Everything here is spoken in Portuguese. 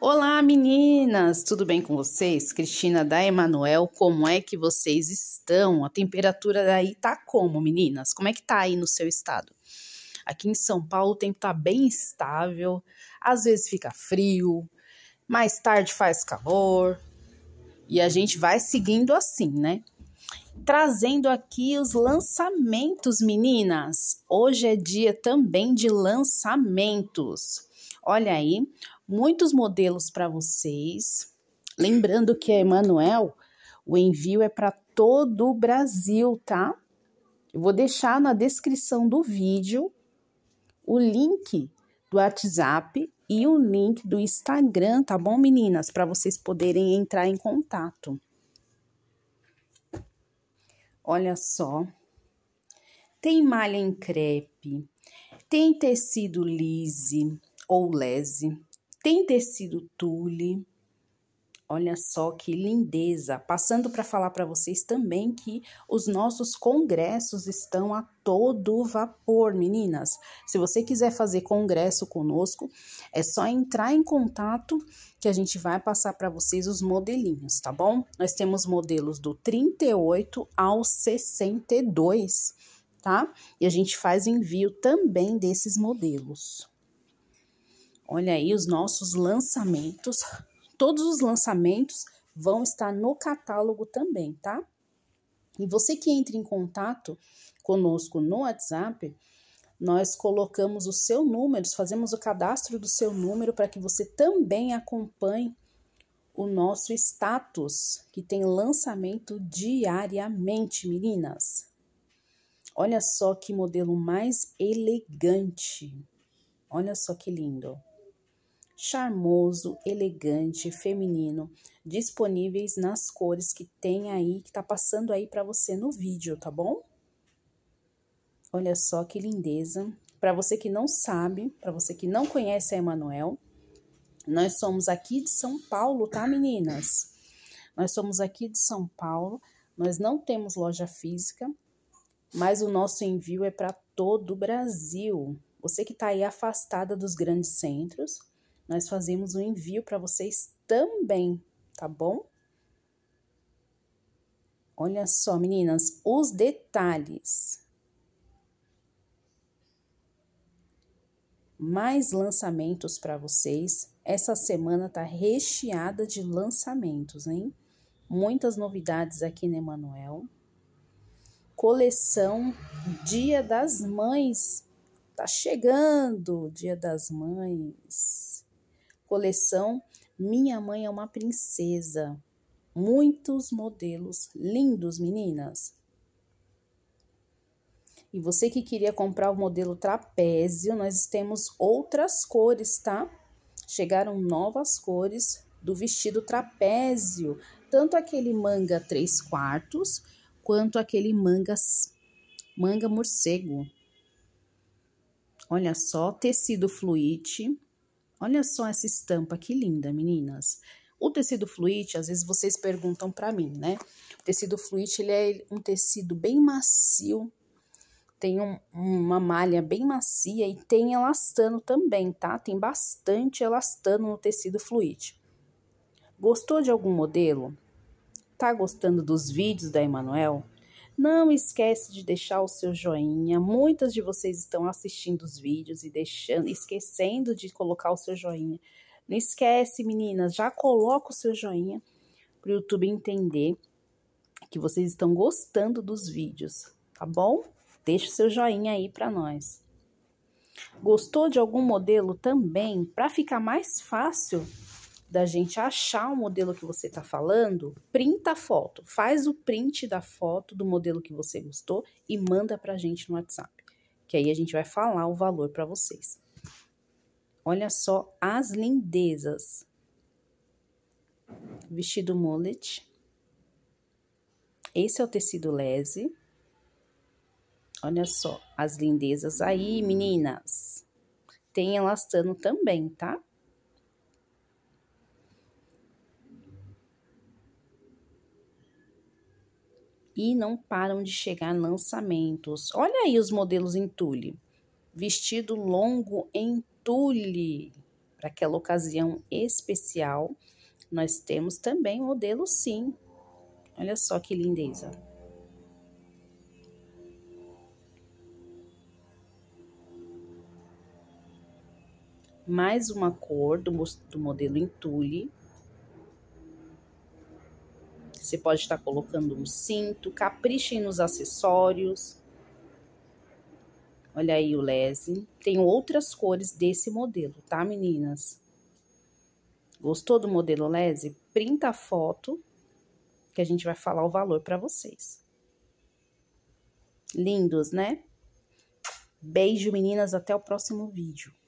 Olá meninas, tudo bem com vocês? Cristina da Emanuel, como é que vocês estão? A temperatura daí tá como, meninas? Como é que tá aí no seu estado? Aqui em São Paulo o tempo tá bem estável, às vezes fica frio, mais tarde faz calor, e a gente vai seguindo assim, né? Trazendo aqui os lançamentos, meninas. Hoje é dia também de lançamentos. Olha aí, muitos modelos para vocês. Lembrando que a Emanuel, o envio é para todo o Brasil, tá? Eu vou deixar na descrição do vídeo o link do WhatsApp e o link do Instagram, tá bom, meninas? Para vocês poderem entrar em contato. Olha só. Tem malha em crepe, tem tecido lise ou lese, tem tecido tule. Olha só que lindeza. Passando para falar para vocês também que os nossos congressos estão a todo vapor, meninas. Se você quiser fazer congresso conosco, é só entrar em contato que a gente vai passar para vocês os modelinhos, tá bom? Nós temos modelos do 38 ao 62, tá? E a gente faz envio também desses modelos. Olha aí os nossos lançamentos. Todos os lançamentos vão estar no catálogo também, tá? E você que entra em contato conosco no WhatsApp, nós colocamos o seu número, fazemos o cadastro do seu número para que você também acompanhe o nosso status, que tem lançamento diariamente, meninas. Olha só que modelo mais elegante. Olha só que lindo charmoso, elegante, feminino, disponíveis nas cores que tem aí, que tá passando aí para você no vídeo, tá bom? Olha só que lindeza. Para você que não sabe, para você que não conhece a Emanuel, nós somos aqui de São Paulo, tá, meninas? Nós somos aqui de São Paulo, nós não temos loja física, mas o nosso envio é para todo o Brasil. Você que está aí afastada dos grandes centros, nós fazemos o um envio para vocês também, tá bom? Olha só, meninas, os detalhes. Mais lançamentos para vocês. Essa semana tá recheada de lançamentos, hein? Muitas novidades aqui no Emanuel. Coleção Dia das Mães. Tá chegando, Dia das Mães coleção Minha Mãe é uma Princesa. Muitos modelos lindos, meninas. E você que queria comprar o modelo trapézio, nós temos outras cores, tá? Chegaram novas cores do vestido trapézio, tanto aquele manga 3 quartos, quanto aquele manga, manga morcego. Olha só, tecido fluide, Olha só essa estampa, que linda, meninas. O tecido fluite, às vezes vocês perguntam para mim, né? O tecido fluite, ele é um tecido bem macio, tem um, uma malha bem macia e tem elastano também, tá? Tem bastante elastano no tecido fluide. Gostou de algum modelo? Tá gostando dos vídeos da Emanuel? Não esquece de deixar o seu joinha. Muitas de vocês estão assistindo os vídeos e deixando, esquecendo de colocar o seu joinha. Não esquece, meninas, já coloca o seu joinha para o YouTube entender que vocês estão gostando dos vídeos, tá bom? Deixa o seu joinha aí para nós. Gostou de algum modelo também? Para ficar mais fácil, da gente achar o modelo que você está falando, printa a foto, faz o print da foto do modelo que você gostou e manda para a gente no WhatsApp, que aí a gente vai falar o valor para vocês. Olha só as lindezas. Vestido mullet. Esse é o tecido lese. Olha só as lindezas aí, meninas. Tem elastano também, tá? e não param de chegar lançamentos. Olha aí os modelos em tule. Vestido longo em tule. Para aquela ocasião especial, nós temos também modelo sim. Olha só que lindeza. Mais uma cor do, do modelo em tule. Você pode estar colocando um cinto, caprichem nos acessórios. Olha aí o lese. Tem outras cores desse modelo, tá, meninas? Gostou do modelo lese? Printa a foto que a gente vai falar o valor para vocês. Lindos, né? Beijo, meninas. Até o próximo vídeo.